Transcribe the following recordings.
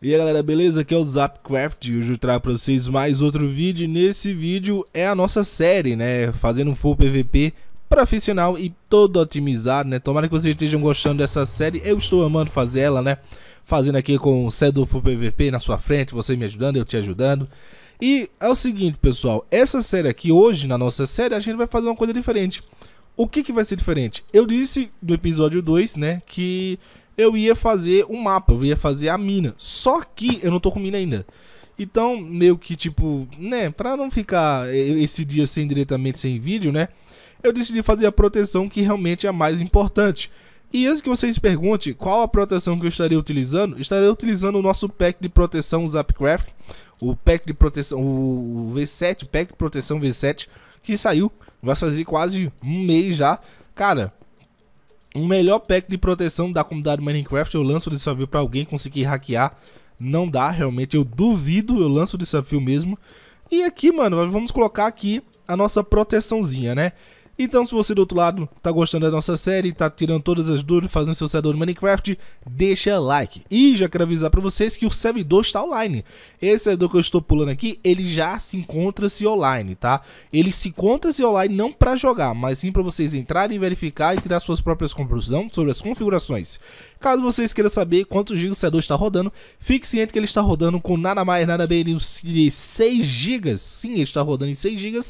E aí galera, beleza? Aqui é o Zapcraft e hoje eu trago pra vocês mais outro vídeo. Nesse vídeo é a nossa série, né? Fazendo um full PVP profissional e todo otimizado, né? Tomara que vocês estejam gostando dessa série. Eu estou amando fazer ela, né? Fazendo aqui com o Cedo Full PVP na sua frente, você me ajudando, eu te ajudando. E é o seguinte, pessoal, essa série aqui, hoje na nossa série, a gente vai fazer uma coisa diferente. O que, que vai ser diferente? Eu disse no episódio 2, né, que eu ia fazer um mapa, eu ia fazer a mina. Só que eu não tô com mina ainda. Então, meio que tipo, né, pra não ficar esse dia sem diretamente sem vídeo, né? Eu decidi fazer a proteção que realmente é a mais importante. E antes que vocês perguntem qual a proteção que eu estaria utilizando, estarei utilizando o nosso pack de proteção Zapcraft, o pack de proteção, o V7, pack de proteção V7, que saiu, vai fazer quase um mês já. Cara, o melhor pack de proteção da comunidade Minecraft, eu lanço o desafio para alguém conseguir hackear. Não dá, realmente, eu duvido, eu lanço o desafio mesmo. E aqui, mano, vamos colocar aqui a nossa proteçãozinha, né? Então, se você do outro lado tá gostando da nossa série, tá tirando todas as dúvidas, fazendo seu servidor de Minecraft, deixa like. E já quero avisar para vocês que o servidor está online. Esse servidor que eu estou pulando aqui, ele já se encontra-se online, tá? Ele se encontra-se online não para jogar, mas sim para vocês entrarem, e verificar e tirar suas próprias conclusões sobre as configurações. Caso vocês queiram saber quantos GB o servidor está rodando, fique ciente que ele está rodando com nada mais, nada menos de 6 GB. Sim, ele está rodando em 6 GB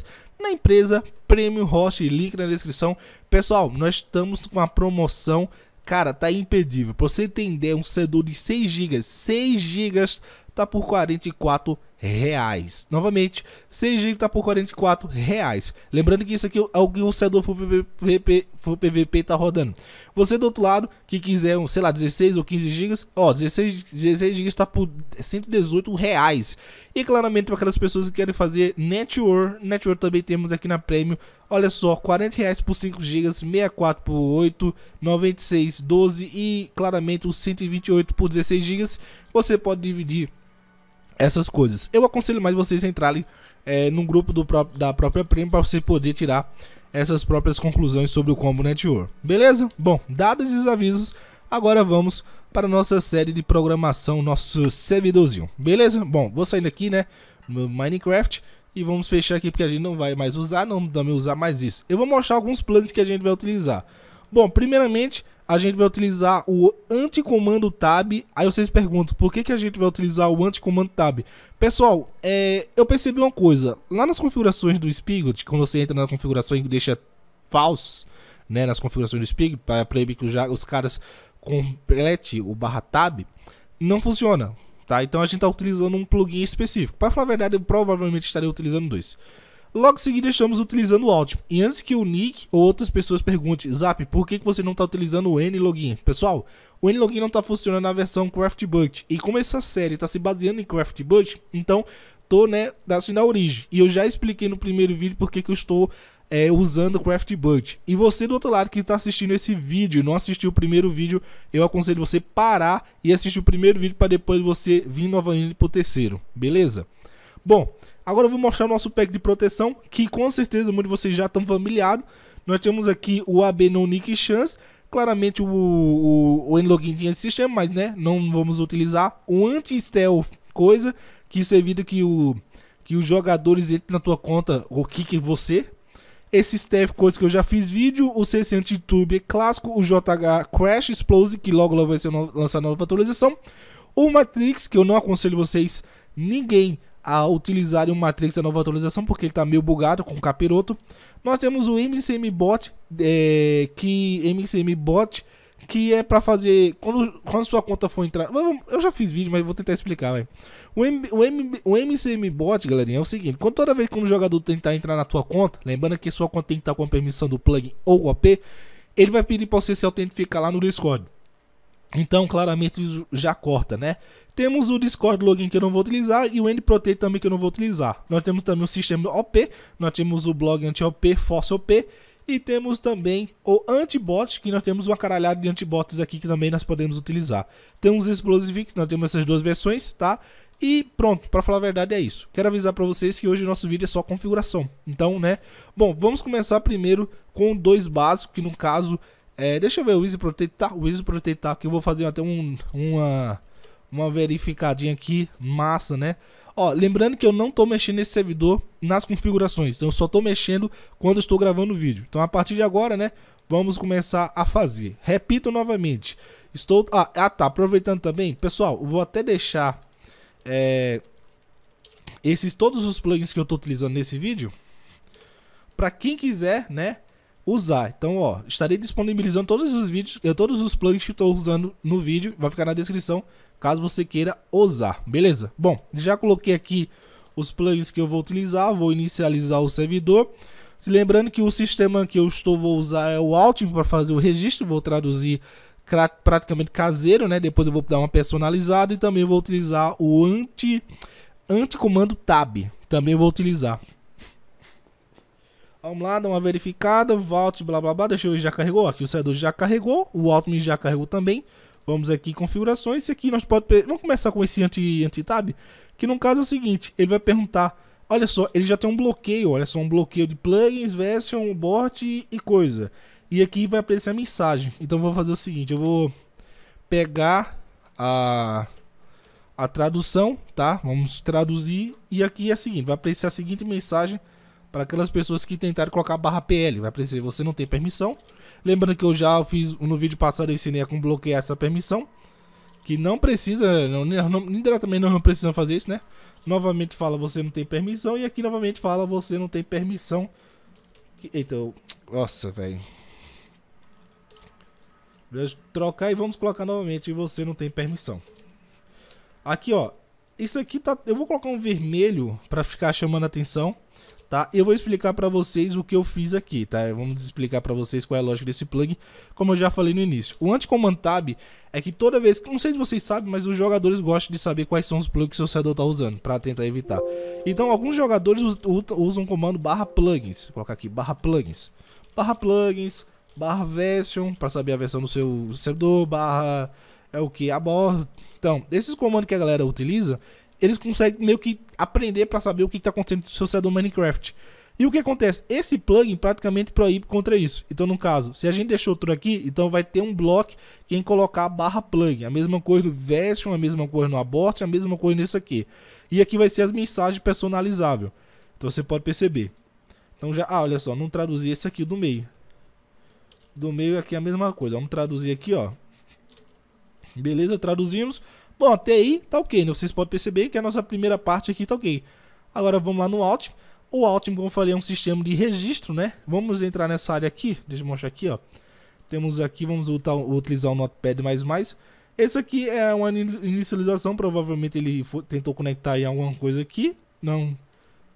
na empresa, prêmio host, link na descrição. Pessoal, nós estamos com uma promoção, cara, tá imperdível. Pra você entender, um sedor de 6 GB, 6 GB tá por 44 reais. Novamente, 6 GB tá por 44 reais. Lembrando que isso aqui é o que o servidor full PVP, full PVP tá rodando. Você do outro lado, que quiser, um, sei lá, 16 ou 15 GB, ó, 16, 16 GB tá por 118 reais. E claramente para aquelas pessoas que querem fazer network, network também temos aqui na Premium. Olha só, 40 reais por 5 GB, 64 por 8, 96, 12 e claramente os 128 por 16 GB. Você pode dividir essas coisas. Eu aconselho mais vocês entrarem é, num grupo do pró da própria Prime para você poder tirar essas próprias conclusões sobre o Combo Network. Beleza? Bom, dados e avisos, agora vamos para nossa série de programação, nosso servidorzinho. Beleza? Bom, vou saindo aqui, né? No Minecraft. E vamos fechar aqui porque a gente não vai mais usar, não também usar mais isso. Eu vou mostrar alguns planos que a gente vai utilizar. Bom, primeiramente, a gente vai utilizar o anticomando tab. Aí vocês perguntam, por que, que a gente vai utilizar o anticomando tab? Pessoal, é, eu percebi uma coisa. Lá nas configurações do Spigot, quando você entra na configuração e deixa falso, né, nas configurações do Spigot, para proibir que os, os caras complete o barra tab, não funciona. Tá? Então a gente está utilizando um plugin específico. Para falar a verdade, eu provavelmente estarei utilizando dois. Logo em seguida, estamos utilizando o Alt. E antes que o Nick ou outras pessoas perguntem, Zap, por que, que você não está utilizando o n login Pessoal, o n login não está funcionando na versão CraftBudget. E como essa série está se baseando em CraftBudget, então tô, né, assim, na origem. E eu já expliquei no primeiro vídeo por que eu estou é, usando o CraftBudget. E você do outro lado que está assistindo esse vídeo e não assistiu o primeiro vídeo, eu aconselho você parar e assistir o primeiro vídeo para depois você vir novamente para o terceiro, beleza? Bom, Agora eu vou mostrar o nosso pack de proteção, que com certeza muitos de vocês já estão familiarizados. Nós temos aqui o AB No Nick Chance. Claramente o, o, o tinha esse sistema, mas né, não vamos utilizar. O anti-stealth coisa, que isso evita que, o, que os jogadores entrem na tua conta ou kickem você. Esse Steph coisa que eu já fiz vídeo. O CC anti-tube é clássico. O JH Crash Explode, que logo logo vai ser no, lançado na nova atualização. O Matrix, que eu não aconselho vocês, ninguém a utilizarem o Matrix da nova atualização, porque ele está meio bugado com o capiroto. Nós temos o MCM Bot, é, que MCM Bot que é para fazer quando, quando sua conta for entrar. Eu já fiz vídeo, mas vou tentar explicar, velho. O, M, o, M, o MCM bot, galerinha, é o seguinte, quando toda vez que um jogador tentar entrar na tua conta, lembrando que sua conta tem que estar com a permissão do plugin ou OP, ele vai pedir para você se autentificar lá no Discord. Então, claramente já corta, né? Temos o Discord Login que eu não vou utilizar e o NProte também que eu não vou utilizar. Nós temos também o sistema OP, nós temos o blog anti-OP, Force OP e temos também o antibot, que nós temos uma caralhada de antibots aqui que também nós podemos utilizar. Temos Explosivix, nós temos essas duas versões, tá? E pronto, para falar a verdade é isso. Quero avisar para vocês que hoje o nosso vídeo é só configuração. Então, né? Bom, vamos começar primeiro com dois básicos, que no caso, é, deixa eu ver o Easy Protect, tá? O Easy Protect, tá? Que eu vou fazer até um, uma uma verificadinha aqui, massa, né? Ó, lembrando que eu não tô mexendo nesse servidor nas configurações, então eu só tô mexendo quando estou gravando o vídeo. Então a partir de agora, né, vamos começar a fazer. Repito novamente, estou... Ah, ah tá, aproveitando também, pessoal, vou até deixar é, esses todos os plugins que eu tô utilizando nesse vídeo, para quem quiser, né, usar. Então, ó, estarei disponibilizando todos os vídeos, eh, todos os plugins que estou usando no vídeo, vai ficar na descrição caso você queira usar, beleza? Bom, já coloquei aqui os plugins que eu vou utilizar, vou inicializar o servidor. Se lembrando que o sistema que eu estou vou usar é o Altium para fazer o registro, vou traduzir praticamente caseiro, né? Depois eu vou dar uma personalizada e também vou utilizar o anti anticomando tab. Também vou utilizar. Vamos lá, dá uma verificada, volte, blá blá blá, deixa eu já carregou, aqui o servidor já carregou, o Altium já carregou também. Vamos aqui, configurações. e aqui nós podemos... Vamos começar com esse anti-tab, anti que no caso é o seguinte, ele vai perguntar... Olha só, ele já tem um bloqueio, olha só, um bloqueio de plugins, version, bot e coisa. E aqui vai aparecer a mensagem. Então vou fazer o seguinte, eu vou pegar a, a tradução, tá? Vamos traduzir. E aqui é o seguinte, vai aparecer a seguinte mensagem para aquelas pessoas que tentaram colocar barra PL. Vai aparecer, você não tem permissão. Lembrando que eu já fiz no vídeo passado eu ensinei a como bloquear essa permissão. Que não precisa, não, não, indiretamente não, não precisa fazer isso, né? Novamente fala você não tem permissão. E aqui novamente fala você não tem permissão. Eita, eu... nossa, velho. Trocar e vamos colocar novamente. você não tem permissão. Aqui, ó. Isso aqui tá. Eu vou colocar um vermelho pra ficar chamando a atenção tá? Eu vou explicar para vocês o que eu fiz aqui, tá? Vamos explicar para vocês qual é a lógica desse plugin, como eu já falei no início. O anti-command tab é que toda vez, não sei se vocês sabem, mas os jogadores gostam de saber quais são os plugins que seu servidor tá usando, para tentar evitar. Então, alguns jogadores usam o comando barra plugins, vou colocar aqui, barra plugins, barra plugins, barra version, para saber a versão do seu servidor, barra é o que a Então, esses comandos que a galera utiliza, eles conseguem meio que aprender para saber o que está acontecendo no seu servidor Minecraft. E o que acontece? Esse plugin praticamente proíbe contra isso. Então, no caso, se a gente deixou tudo aqui, então vai ter um bloco quem é colocar a barra plugin. A mesma coisa no Vestion, a mesma coisa no Abort, a mesma coisa nesse aqui. E aqui vai ser as mensagens personalizáveis. Então você pode perceber. Então já, ah, olha só, não traduzir esse aqui do meio. Do meio aqui é a mesma coisa. Vamos traduzir aqui, ó. Beleza, traduzimos. Bom, até aí tá ok, né? Vocês podem perceber que a nossa primeira parte aqui tá ok. Agora vamos lá no Alt. O Alt, como eu falei, é um sistema de registro, né? Vamos entrar nessa área aqui, deixa eu mostrar aqui, ó. Temos aqui, vamos utilizar o Notepad++. Esse aqui é uma inicialização, provavelmente ele tentou conectar em alguma coisa aqui. Não,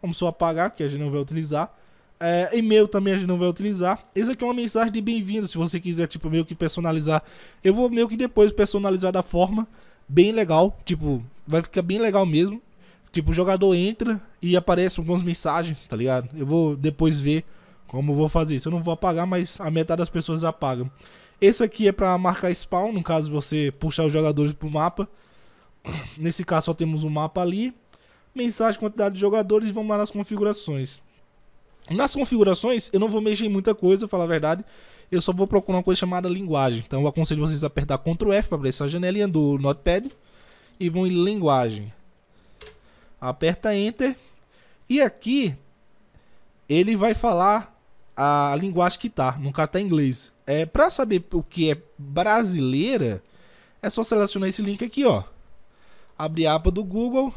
vamos só apagar, que a gente não vai utilizar. É, e-mail também a gente não vai utilizar. Esse aqui é uma mensagem de bem-vindo, se você quiser, tipo, meio que personalizar. Eu vou meio que depois personalizar da forma bem legal. Tipo, vai ficar bem legal mesmo. Tipo, o jogador entra e aparece algumas mensagens, tá ligado? Eu vou depois ver como eu vou fazer isso. Eu não vou apagar, mas a metade das pessoas apaga Esse aqui é para marcar spawn, no caso você puxar os jogadores pro mapa. Nesse caso só temos um mapa ali. Mensagem, quantidade de jogadores e vamos lá nas configurações. Nas configurações eu não vou mexer em muita coisa, falar a verdade eu só vou procurar uma coisa chamada linguagem. Então eu aconselho vocês a apertar Ctrl F para abrir essa janelinha do Notepad e vão em linguagem. Aperta Enter e aqui ele vai falar a linguagem que tá, no caso tá em inglês. É, para saber o que é brasileira, é só selecionar esse link aqui, ó. Abrir a aba do Google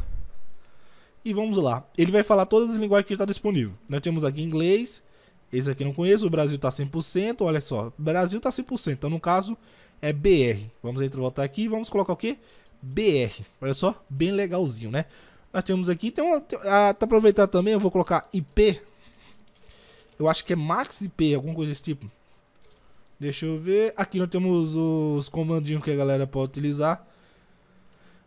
e vamos lá. Ele vai falar todas as linguagens que está disponível. Nós temos aqui inglês, esse aqui não conheço, o Brasil tá 100%, olha só, Brasil tá 100%, então no caso é BR. Vamos entrar voltar aqui e vamos colocar o quê? BR. Olha só, bem legalzinho, né? Nós temos aqui, tem uma, tem, ah, a, tá aproveitar também, eu vou colocar IP. Eu acho que é Max IP, alguma coisa desse tipo. Deixa eu ver. Aqui nós temos os comandinhos que a galera pode utilizar.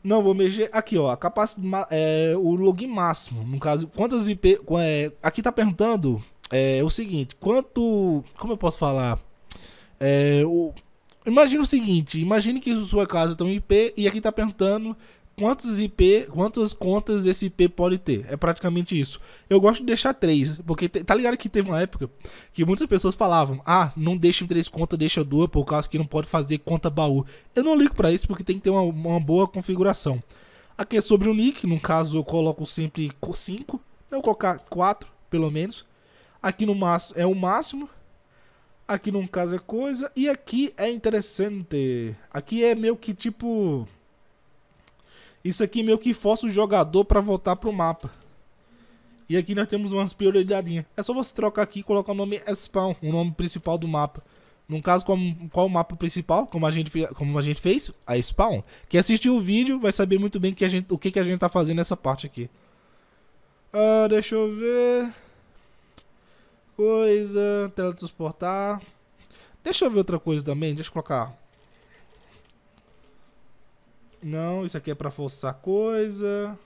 Não, vou mexer aqui, ó. A capacidade, é, o login máximo. No caso, quantas IP. É, aqui tá perguntando é, é, o seguinte, quanto. Como eu posso falar? É, o, imagine o seguinte, imagine que sua casa tem um IP e aqui está perguntando quantos IP, quantas contas esse IP pode ter. É praticamente isso. Eu gosto de deixar três, porque tá ligado que teve uma época que muitas pessoas falavam: "Ah, não deixa três contas, deixa duas, por causa que não pode fazer conta baú". Eu não ligo para isso porque tem que ter uma, uma, boa configuração. Aqui é sobre o nick, no caso eu coloco sempre 5, não colocar 4, pelo menos. Aqui no máximo é o máximo. Aqui num caso é coisa. E aqui é interessante. Aqui é meio que tipo. Isso aqui meio que força o jogador para voltar pro mapa. E aqui nós temos umas prioridadinhas. É só você trocar aqui e colocar o nome spawn, o nome principal do mapa. No caso, qual, qual o mapa principal, como a, gente, como a gente fez, a spawn. Quem assistiu o vídeo vai saber muito bem que a gente, o que, que a gente tá fazendo nessa parte aqui. Ah, deixa eu ver coisa. Teletransportar. Deixa eu ver outra coisa também. Deixa eu colocar. Não, isso aqui é pra forçar coisa.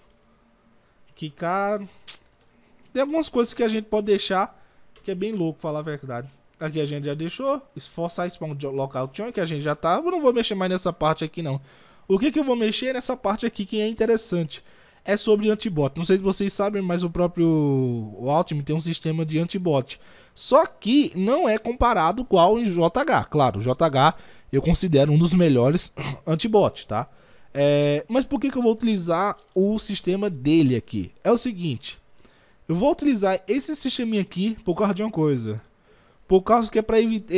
Quicar. Tem algumas coisas que a gente pode deixar que é bem louco, falar a verdade. Aqui a gente já deixou. Esforçar spawn local que a gente já tá. Eu não vou mexer mais nessa parte aqui, não. O que, que eu vou mexer nessa parte aqui que é interessante é sobre antibot. Não sei se vocês sabem, mas o próprio Altman tem um sistema de antibot. Só que não é comparado com o JH. Claro, o JH eu considero um dos melhores antibot, tá? É, mas por que, que eu vou utilizar o sistema dele aqui? É o seguinte, eu vou utilizar esse sisteminha aqui por causa de uma coisa. Por causa que é para evitar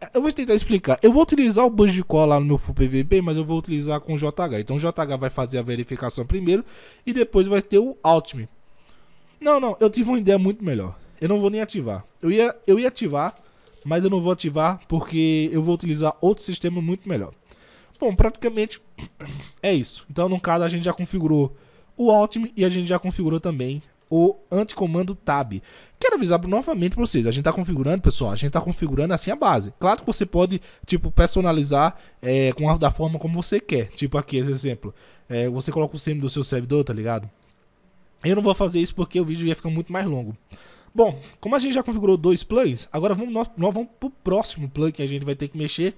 é, eu vou tentar explicar. Eu vou utilizar o bus de cola no meu full PVP, mas eu vou utilizar com o JH. Então o JH vai fazer a verificação primeiro e depois vai ter o Altme. Não, não, eu tive uma ideia muito melhor. Eu não vou nem ativar. Eu ia, eu ia ativar, mas eu não vou ativar porque eu vou utilizar outro sistema muito melhor. Bom, praticamente é isso. Então, no caso, a gente já configurou o Altme e a gente já configurou também o anticomando tab. Quero avisar novamente para vocês, a gente está configurando, pessoal, a gente está configurando assim a base. Claro que você pode, tipo, personalizar é, com a, da forma como você quer. Tipo aqui, esse exemplo, é, você coloca o SIM do seu servidor, tá ligado? Eu não vou fazer isso porque o vídeo ia ficar muito mais longo. Bom, como a gente já configurou dois plugs, agora vamos, nós, nós vamos pro próximo plug que a gente vai ter que mexer,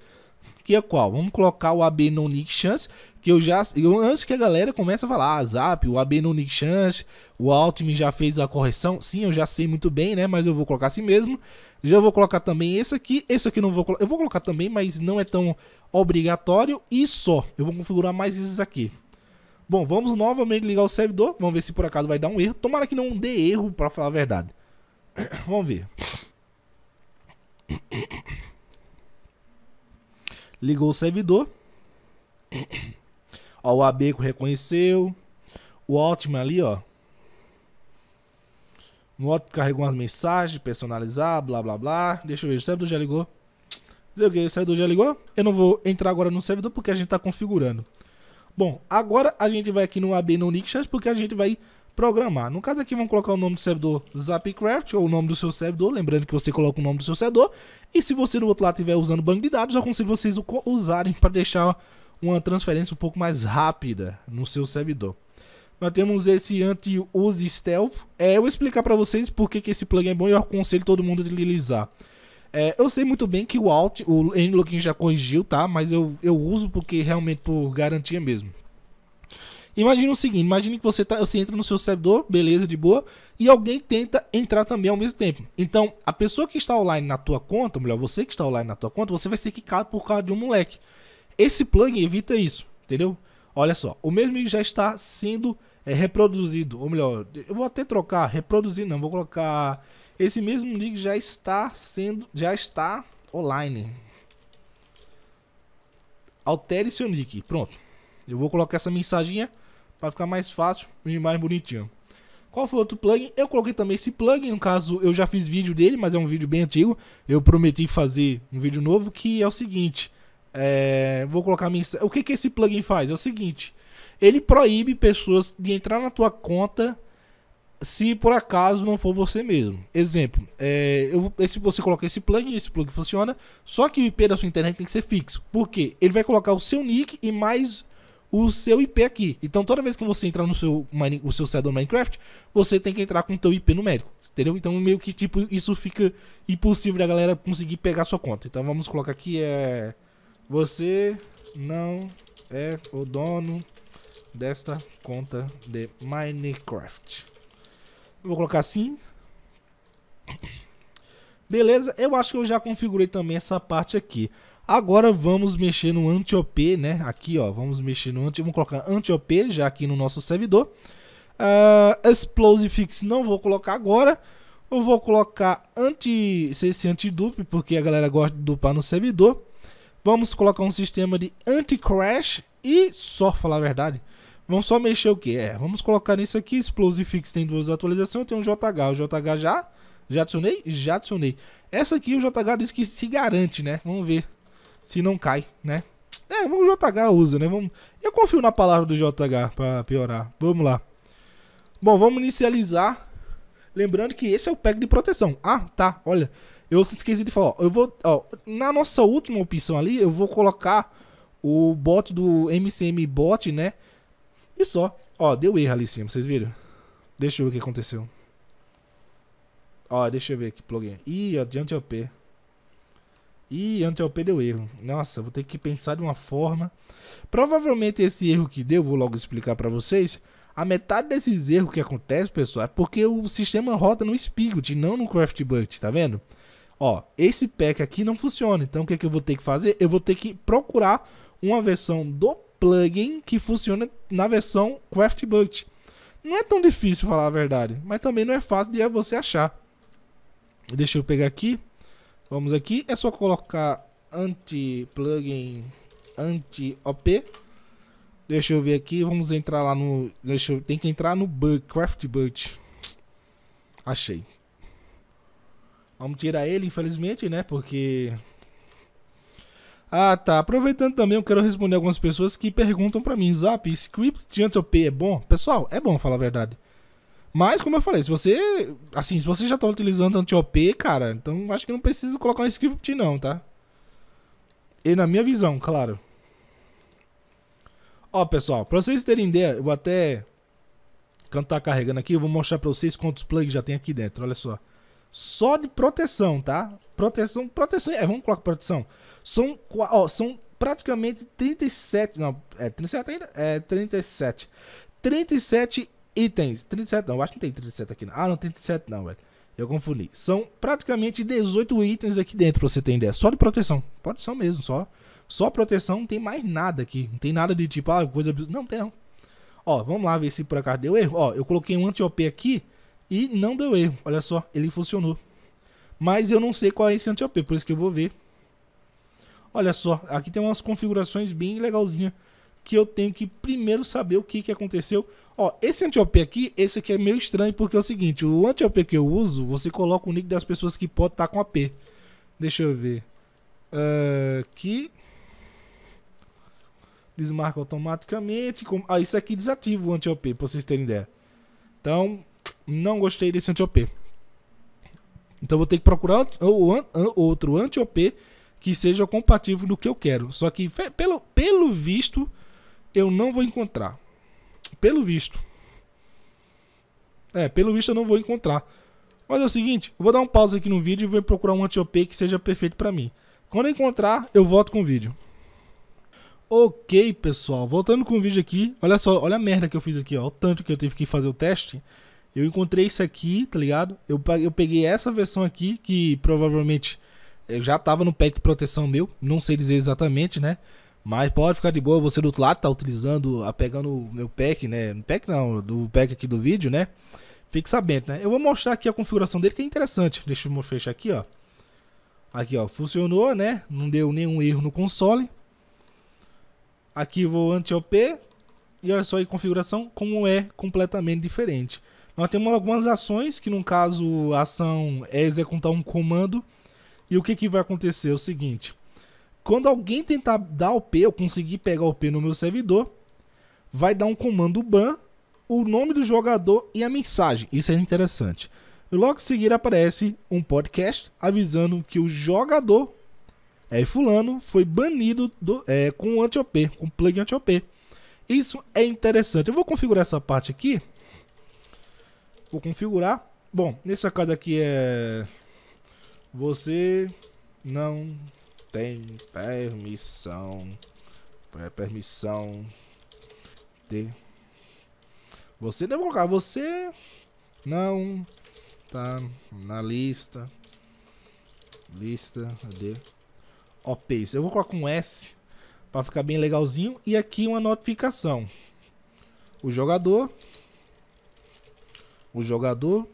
que é qual? Vamos colocar o AB no Nick Chance, que eu já. Eu, antes que a galera comece a falar, ah, Zap, o AB no Nick Chance, o Altman já fez a correção. Sim, eu já sei muito bem, né? Mas eu vou colocar assim mesmo. Já vou colocar também esse aqui. Esse aqui não vou colocar. Eu vou colocar também, mas não é tão obrigatório. E só. Eu vou configurar mais esses aqui. Bom, vamos novamente ligar o servidor. Vamos ver se por acaso vai dar um erro. Tomara que não dê erro, pra falar a verdade. vamos ver. Ligou o servidor. ó, o Abeco reconheceu. O Altman ali, ó. o Altman carregou umas mensagens, personalizar, blá blá blá. Deixa eu ver, o servidor já ligou? o servidor já ligou? Eu não vou entrar agora no servidor porque a gente tá configurando. Bom, agora a gente vai aqui no AB no Unichat porque a gente vai programar. No caso aqui, vamos colocar o nome do servidor Zapcraft, ou o nome do seu servidor, lembrando que você coloca o nome do seu servidor. E se você do outro lado estiver usando banco de dados, eu aconselho vocês usarem para deixar uma transferência um pouco mais rápida no seu servidor. Nós temos esse anti-use stealth. É, eu vou explicar para vocês por que, que esse plugin é bom e eu aconselho todo mundo a utilizar. É, eu sei muito bem que o Alt, o Nlogin já corrigiu, tá? Mas eu, eu uso porque realmente por garantia mesmo. Imagina o seguinte, imagine que você, tá, você entra no seu servidor, beleza, de boa, e alguém tenta entrar também ao mesmo tempo. Então, a pessoa que está online na tua conta, melhor, você que está online na tua conta, você vai ser quicado por causa de um moleque. Esse plugin evita isso, entendeu? Olha só, o mesmo já está sendo é, reproduzido, ou melhor, eu vou até trocar, reproduzir não, vou colocar esse mesmo link já está sendo, já está online. Altere seu nick, pronto. Eu vou colocar essa mensaginha para ficar mais fácil e mais bonitinho. Qual foi outro plugin? Eu coloquei também esse plugin, no caso eu já fiz vídeo dele, mas é um vídeo bem antigo. Eu prometi fazer um vídeo novo que é o seguinte. É... Vou colocar minha... O que, que esse plugin faz? É o seguinte. Ele proíbe pessoas de entrar na tua conta se por acaso não for você mesmo. Exemplo, é, eu, esse, você coloca esse plugin, esse plugin funciona, só que o IP da sua internet tem que ser fixo. Por quê? Ele vai colocar o seu nick e mais o seu IP aqui. Então toda vez que você entrar no seu, o seu servidor Minecraft, você tem que entrar com o teu IP numérico, entendeu? Então meio que tipo isso fica impossível da galera conseguir pegar sua conta. Então vamos colocar aqui é você não é o dono desta conta de Minecraft. vou colocar assim. Beleza, eu acho que eu já configurei também essa parte aqui. Agora vamos mexer no anti-OP, né? Aqui, ó, vamos mexer no anti... Vamos colocar anti-OP já aqui no nosso servidor. Uh, Explosive Fix não vou colocar agora. Eu vou colocar anti, esse anti-dupe, porque a galera gosta de dupar no servidor. Vamos colocar um sistema de anti-crash e, só falar a verdade, vamos só mexer o que? É, vamos colocar nisso aqui, Explosive Fix tem duas atualizações, tem um JH, o JH já... Já adicionei? Já adicionei. Essa aqui o JH diz que se garante, né? Vamos ver se não cai, né? É, o JH usa, né? Vamos... Eu confio na palavra do JH para piorar. Vamos lá. Bom, vamos inicializar. Lembrando que esse é o pack de proteção. Ah, tá. Olha, eu esqueci de falar. eu vou, ó, na nossa última opção ali, eu vou colocar o bot do MCM bot, né? E só. Ó, deu erro ali em cima, vocês viram? Deixa eu ver o que aconteceu. Ó, deixa eu ver aqui, plugin. Ih, adiante é P. E Antiope deu erro. Nossa, vou ter que pensar de uma forma. Provavelmente esse erro que deu, vou logo explicar para vocês. A metade desses erros que acontece, pessoal, é porque o sistema roda no Spigot e não no CraftBut, tá vendo? Ó, esse pack aqui não funciona. Então o que, é que eu vou ter que fazer? Eu vou ter que procurar uma versão do plugin que funciona na versão CraftBut. Não é tão difícil falar a verdade, mas também não é fácil de você achar. Deixa eu pegar aqui. Vamos aqui, é só colocar anti-plugin, anti-OP. Deixa eu ver aqui, vamos entrar lá no... Deixa eu, tem que entrar no bug, craft Achei. Vamos tirar ele, infelizmente, né? Porque... Ah, tá. Aproveitando também, eu quero responder algumas pessoas que perguntam pra mim. Zap, script de anti-OP é bom? Pessoal, é bom, falar a verdade. Mas, como eu falei, se você. Assim, se você já tá utilizando anti-OP, cara, então acho que não precisa colocar um script, não, tá? E na minha visão, claro. Ó, pessoal, pra vocês terem ideia, eu vou até. Quando tá carregando aqui, eu vou mostrar pra vocês quantos plugs já tem aqui dentro, olha só. Só de proteção, tá? Proteção, proteção. É, vamos colocar proteção. São, ó, são praticamente 37. Não, é 37 ainda? É 37. 37 itens. 37 não, eu acho que não tem 37 aqui. Não. Ah, não tem 37 não, velho. Eu confundi. São praticamente 18 itens aqui dentro, pra você ter ideia. Só de proteção. Proteção mesmo, só. Só proteção, não tem mais nada aqui. Não tem nada de tipo, ah, coisa... Não, tem não. Ó, vamos lá ver se por acaso deu erro. Ó, eu coloquei um anti-OP aqui e não deu erro. Olha só, ele funcionou. Mas eu não sei qual é esse anti-OP, por isso que eu vou ver. Olha só, aqui tem umas configurações bem legalzinhas que eu tenho que primeiro saber o que, que aconteceu. Ó, esse anti-OP aqui, esse aqui é meio estranho, porque é o seguinte, o anti-OP que eu uso, você coloca o nick das pessoas que pode estar tá com AP. Deixa eu ver. Uh, eh, aqui. Desmarca automaticamente. Com... Ah, isso aqui desativa o anti-OP, pra vocês terem ideia. Então, não gostei desse anti-OP. Então vou ter que procurar outro anti-OP que seja compatível do que eu quero. Só que, pelo, pelo visto, eu não vou encontrar. Pelo visto. É, pelo visto eu não vou encontrar. Mas é o seguinte, eu vou dar um pause aqui no vídeo e vou procurar um anti-OP que seja perfeito para mim. Quando eu encontrar, eu volto com o vídeo. Ok, pessoal, voltando com o vídeo aqui, olha só, olha a merda que eu fiz aqui, ó, o tanto que eu tive que fazer o teste. Eu encontrei isso aqui, tá ligado? Eu, eu peguei essa versão aqui, que provavelmente eh, já tava no pack de proteção meu, não sei dizer exatamente, né? Mas pode ficar de boa, você do outro lado tá utilizando, a, ah, pegando o meu pack, né? No pack não, do pack aqui do vídeo, né? Fique sabendo, né? Eu vou mostrar aqui a configuração dele que é interessante. Deixa eu fechar aqui, ó. Aqui, ó, funcionou, né? Não deu nenhum erro no console. Aqui vou anti-OP. E olha só aí configuração como é completamente diferente. Nós temos algumas ações, que no caso a ação é executar um comando. E o que, que vai acontecer? É o seguinte, quando alguém tentar dar o P, eu conseguir pegar o P no meu servidor, vai dar um comando ban, o nome do jogador e a mensagem. Isso é interessante. Logo em seguida aparece um podcast avisando que o jogador é fulano foi banido do, é, com anti-OP, com plugin anti-OP. Isso é interessante. Eu vou configurar essa parte aqui. Vou configurar. Bom, nesse caso aqui é você não tem permissão. É, permissão de. Você deve colocar. Você não tá na lista. Lista de OPs. Eu vou colocar um S para ficar bem legalzinho. E aqui uma notificação. O jogador. O jogador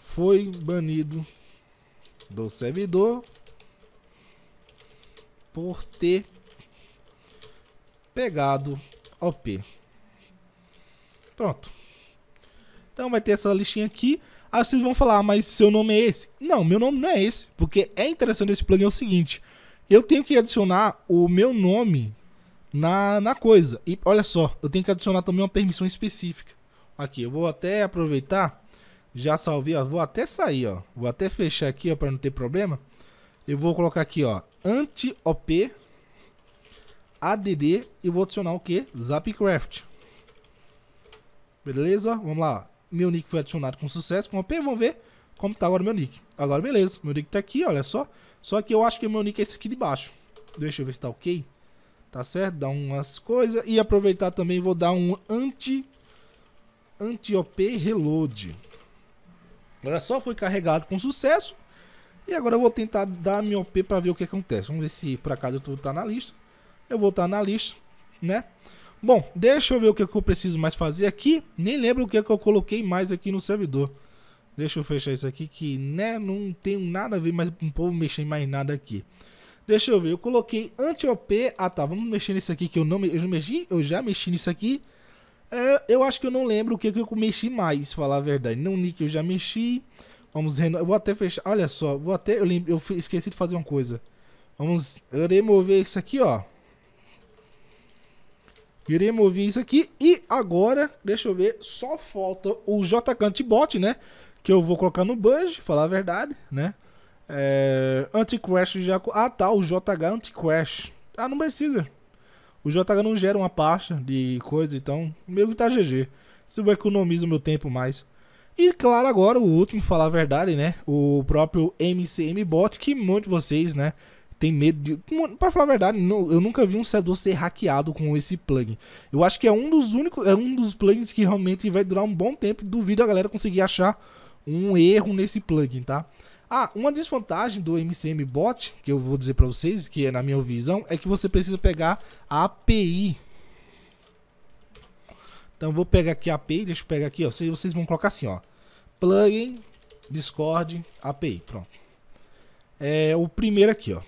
foi banido do servidor por ter pegado OP. Pronto. Então vai ter essa listinha aqui. Aí vocês vão falar, ah, mas seu nome é esse? Não, meu nome não é esse. Porque é interessante esse plugin é o seguinte. Eu tenho que adicionar o meu nome na, na coisa. E olha só, eu tenho que adicionar também uma permissão específica. Aqui, eu vou até aproveitar já salvei, ó. Vou até sair, ó. Vou até fechar aqui, ó, pra não ter problema. Eu vou colocar aqui, ó. Anti-OP. ADD. E vou adicionar o quê? Zapcraft. Beleza, Vamos lá, Meu nick foi adicionado com sucesso, com OP. Vamos ver como tá agora meu nick. Agora, beleza. Meu nick tá aqui, olha só. Só que eu acho que meu nick é esse aqui de baixo. Deixa eu ver se tá ok. Tá certo? Dá umas coisas. E aproveitar também, vou dar um anti... Anti-OP Reload. Agora só foi carregado com sucesso. E agora eu vou tentar dar a minha OP para ver o que acontece. Vamos ver se por acaso eu tô, tá na lista. Eu vou estar tá na lista, né? Bom, deixa eu ver o que, é que eu preciso mais fazer aqui. Nem lembro o que, é que eu coloquei mais aqui no servidor. Deixa eu fechar isso aqui que né, não tem nada a ver mais com o povo mexer em mais nada aqui. Deixa eu ver, eu coloquei anti-OP. Ah tá, vamos mexer nesse aqui que eu não, eu não mexi. Eu já mexi nisso aqui. É, eu acho que eu não lembro o que, que eu mexi mais, falar a verdade. Não, Nick, eu já mexi. Vamos renovar. Vou até fechar. Olha só, vou até. Eu, lembro, eu esqueci de fazer uma coisa. Vamos remover isso aqui, ó. Remover isso aqui. E agora, deixa eu ver, só falta o JCant Bot, né? Que eu vou colocar no Budge, falar a verdade, né? É, Crash já. Ah tá, o JH Crash. Ah, não precisa. O JH não gera uma pasta de coisa, então meio que tá GG. Isso vai economizar o meu tempo mais. E claro, agora o último, falar a verdade, né? O próprio MCM Bot, que monte de vocês, né? Tem medo de. Pra falar a verdade, não, eu nunca vi um servidor ser hackeado com esse plugin. Eu acho que é um dos únicos. É um dos plugins que realmente vai durar um bom tempo. Duvido a galera conseguir achar um erro nesse plugin, tá? Ah, uma desvantagem do MCM Bot, que eu vou dizer para vocês, que é na minha visão, é que você precisa pegar a API. Então vou pegar aqui a API, deixa eu pegar aqui, ó. Vocês vão colocar assim, ó. Plugin, Discord, API, pronto. É o primeiro aqui, ó.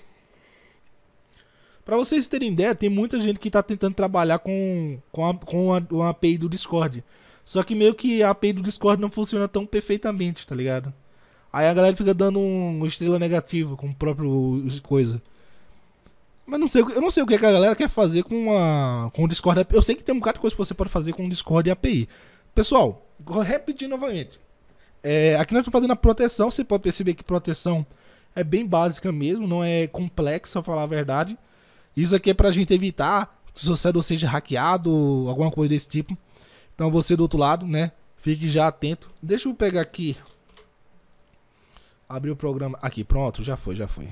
Para vocês terem ideia, tem muita gente que está tentando trabalhar com, com, a, com a, uma API do Discord. Só que meio que a API do Discord não funciona tão perfeitamente, tá ligado? Aí a galera fica dando um estrela negativa com o próprio coisa. Mas não sei, eu não sei o é que a galera quer fazer com a com o Discord API. Eu sei que tem um bocado de coisa que você pode fazer com o Discord API. Pessoal, vou repetir novamente. É, aqui nós estamos fazendo a proteção, você pode perceber que proteção é bem básica mesmo, não é complexa, a falar a verdade. Isso aqui é a gente evitar que seu servidor seja hackeado, alguma coisa desse tipo. Então você do outro lado, né, fique já atento. Deixa eu pegar aqui Abrir o programa. Aqui, pronto, já foi, já foi.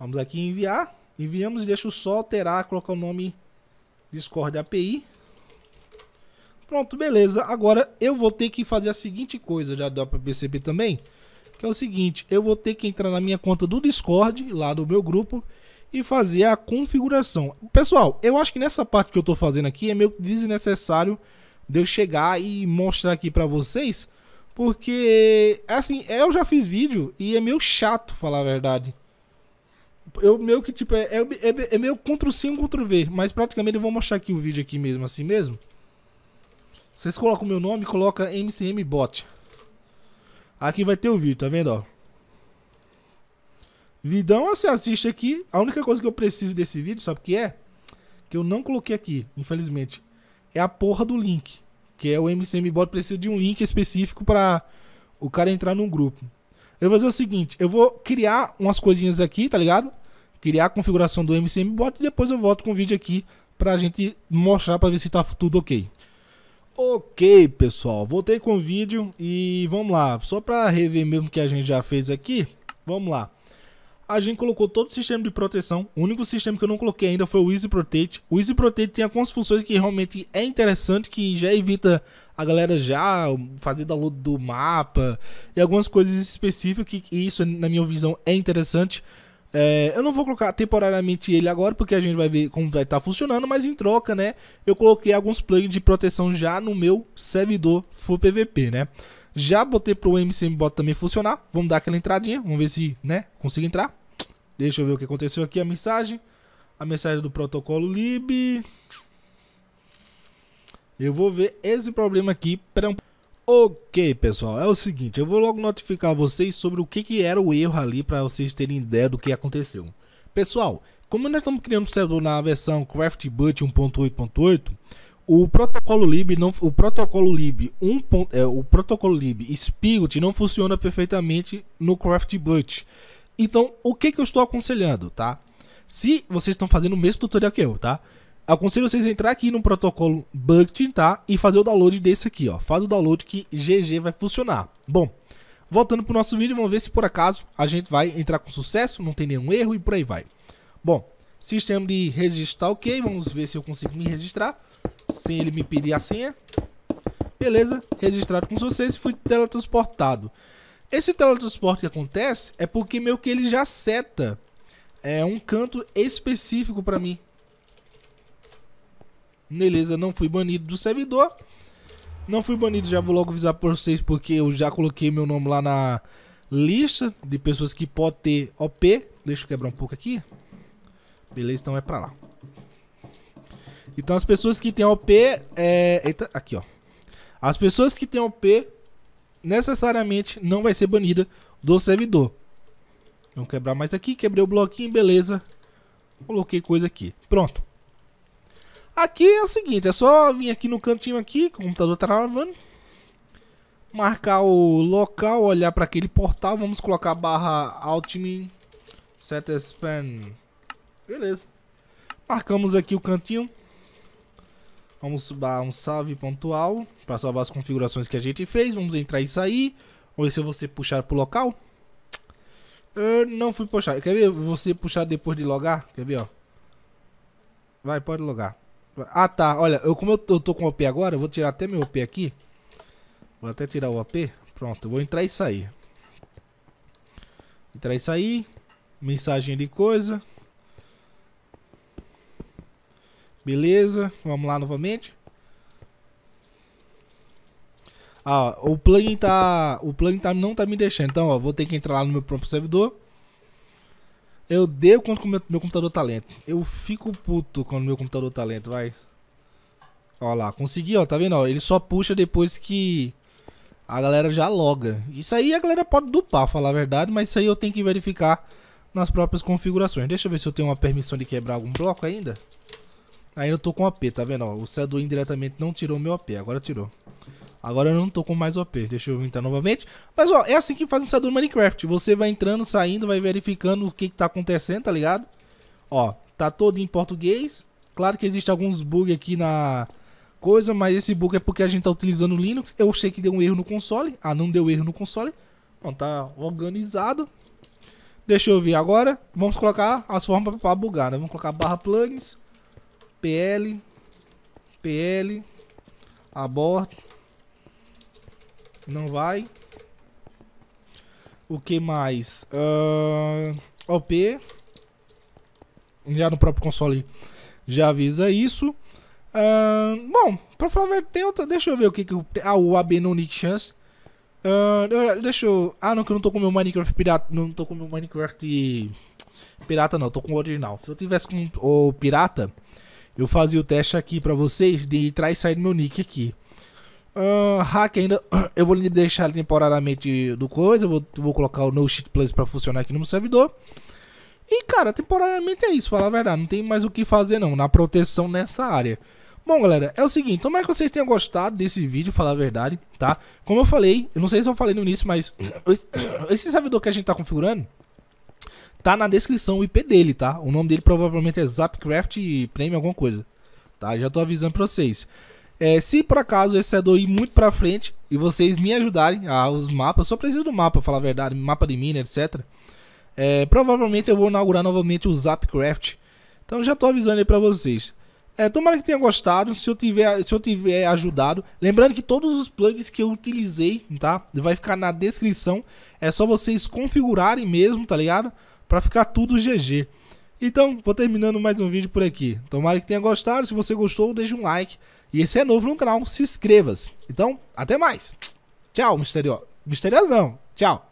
Vamos aqui enviar. Enviamos e deixa o só alterar, colocar o nome Discord API. Pronto, beleza. Agora eu vou ter que fazer a seguinte coisa, já dá para perceber também, que é o seguinte, eu vou ter que entrar na minha conta do Discord, lá do meu grupo, e fazer a configuração. Pessoal, eu acho que nessa parte que eu estou fazendo aqui é meio desnecessário de eu chegar e mostrar aqui para vocês, porque, assim, eu já fiz vídeo e é meio chato falar a verdade. Eu meio que, tipo, é, é, é, é meio contra o sim contra o V. Mas praticamente eu vou mostrar aqui o vídeo aqui mesmo, assim mesmo. Vocês colocam o meu nome e colocam MCM Bot. Aqui vai ter o vídeo, tá vendo, ó? Vidão, você assiste aqui. A única coisa que eu preciso desse vídeo, sabe o que é? Que eu não coloquei aqui, infelizmente. É a porra do link que é o MCMBot precisa de um link específico para o cara entrar num grupo. Eu vou fazer o seguinte, eu vou criar umas coisinhas aqui, tá ligado? Criar a configuração do MCMBot e depois eu volto com o vídeo aqui pra gente mostrar para ver se tá tudo ok. Ok, pessoal, voltei com o vídeo e vamos lá. Só para rever mesmo que a gente já fez aqui, vamos lá a gente colocou todo o sistema de proteção. O único sistema que eu não coloquei ainda foi o Easy Protect. O Easy Protect tem algumas funções que realmente é interessante, que já evita a galera já fazer download do mapa e algumas coisas específicas que isso, na minha visão, é interessante. É, eu não vou colocar temporariamente ele agora, porque a gente vai ver como vai estar tá funcionando, mas em troca, né, eu coloquei alguns plugins de proteção já no meu servidor for PVP, né. Já botei pro MCM Bot também funcionar. Vamos dar aquela entradinha, vamos ver se, né, consigo entrar. Deixa eu ver o que aconteceu aqui, a mensagem. A mensagem do protocolo lib. Eu vou ver esse problema aqui. Ok, pessoal, é o seguinte, eu vou logo notificar vocês sobre o que, que era o erro ali para vocês terem ideia do que aconteceu. Pessoal, como nós estamos criando o servidor na versão CraftBut 1.8.8, o protocolo lib não o protocolo lib ponto É, o protocolo lib Spirit não funciona perfeitamente no CraftBut. Então, o que que eu estou aconselhando, tá? Se vocês estão fazendo o mesmo tutorial que eu, tá? Aconselho vocês a entrar aqui no protocolo Bucket, tá? E fazer o download desse aqui, ó. Faz o download que GG vai funcionar. Bom, voltando pro nosso vídeo, vamos ver se por acaso a gente vai entrar com sucesso, não tem nenhum erro e por aí vai. Bom, sistema de registrar ok, vamos ver se eu consigo me registrar sem ele me pedir a senha. Beleza, registrado com sucesso e fui teletransportado. Esse teletransporte que acontece é porque meio que ele já seta é, um canto específico para mim. Beleza, não fui banido do servidor. Não fui banido, já vou logo avisar pra vocês porque eu já coloquei meu nome lá na lista de pessoas que pode ter OP. Deixa eu quebrar um pouco aqui. Beleza, então é pra lá. Então as pessoas que têm OP. É... Eita, aqui ó. As pessoas que têm OP necessariamente não vai ser banida do servidor. Vamos quebrar mais aqui, quebrei o bloquinho, beleza. Coloquei coisa aqui. Pronto. Aqui é o seguinte, é só vir aqui no cantinho aqui, o computador tá travando. Marcar o local, olhar para aquele portal, vamos colocar barra Altmin Set Span. Beleza. Marcamos aqui o cantinho. Vamos dar um salve pontual para salvar as configurações que a gente fez. Vamos entrar e sair. Ou se você puxar pro local. Eu não fui puxar. Quer ver você puxar depois de logar? Quer ver, ó. Vai, pode logar. Ah, tá. Olha, eu, como eu tô, eu tô com OP agora, eu vou tirar até meu OP aqui. Vou até tirar o OP. Pronto, vou entrar e sair. Entrar e sair. Mensagem de coisa. Beleza, vamos lá novamente. Ah, ó, o plugin tá, o plugin tá, não tá me deixando. Então, ó, vou ter que entrar lá no meu próprio servidor. Eu dei com meu, meu computador tá lento. Eu fico puto quando meu computador tá lento, vai. Ó lá, consegui, ó, tá vendo? Ó, ele só puxa depois que a galera já loga. Isso aí a galera pode dupar, falar a verdade, mas isso aí eu tenho que verificar nas próprias configurações. Deixa eu ver se eu tenho uma permissão de quebrar algum bloco ainda. Aí eu tô com AP, tá vendo? Ó, o Seduin indiretamente não tirou meu AP, agora tirou. Agora eu não tô com mais OP. Deixa eu entrar novamente. Mas, ó, é assim que faz o servidor Minecraft. Você vai entrando, saindo, vai verificando o que, que tá acontecendo, tá ligado? Ó, tá todo em português. Claro que existe alguns bug aqui na coisa, mas esse bug é porque a gente tá utilizando o Linux. Eu achei que deu um erro no console. Ah, não deu erro no console. Bom, tá organizado. Deixa eu ver agora. Vamos colocar as formas para bugar, né? Vamos colocar barra plugins. PL, PL, aborto. Não vai. O que mais? Uh, ah, OP. Já no próprio console já avisa isso. Uh, bom, pra falar verdade, tem outra. Deixa eu ver o que que. Ah, o AB no Nick Chance. Uh, deixa eu. Ah, não, que eu não tô com meu Minecraft pirata. Não tô com meu Minecraft pirata, não. Tô com o original. Se eu tivesse com o pirata, eu fazia o teste aqui para vocês de entrar e sair do meu nick aqui. Uh, hack ainda, eu vou deixar temporariamente do coisa, vou, vou colocar o No Shit Plus para funcionar aqui no meu servidor. E cara, temporariamente é isso, falar a verdade, não tem mais o que fazer não, na proteção nessa área. Bom, galera, é o seguinte, tomara que vocês tenham gostado desse vídeo, falar a verdade, tá? Como eu falei, eu não sei se eu falei no início, mas esse servidor que a gente tá configurando, Tá na descrição o IP dele, tá? O nome dele provavelmente é Zapcraft Premium alguma coisa. Tá? Já tô avisando pra vocês. É, se por acaso esse servidor ir muito pra frente e vocês me ajudarem a os mapas, eu só preciso do mapa, falar a verdade, mapa de mina, etc. É, provavelmente eu vou inaugurar novamente o Zapcraft. Então já tô avisando aí pra vocês. É, tomara que tenha gostado, se eu tiver, se eu tiver ajudado. Lembrando que todos os plugins que eu utilizei, tá? Vai ficar na descrição. É só vocês configurarem mesmo, tá ligado? para ficar tudo GG. Então, vou terminando mais um vídeo por aqui. Tomara que tenha gostado. Se você gostou, deixe um like. E se é novo no canal, se inscreva-se. Então, até mais. Tchau, misterioso. Misterioso não. Tchau.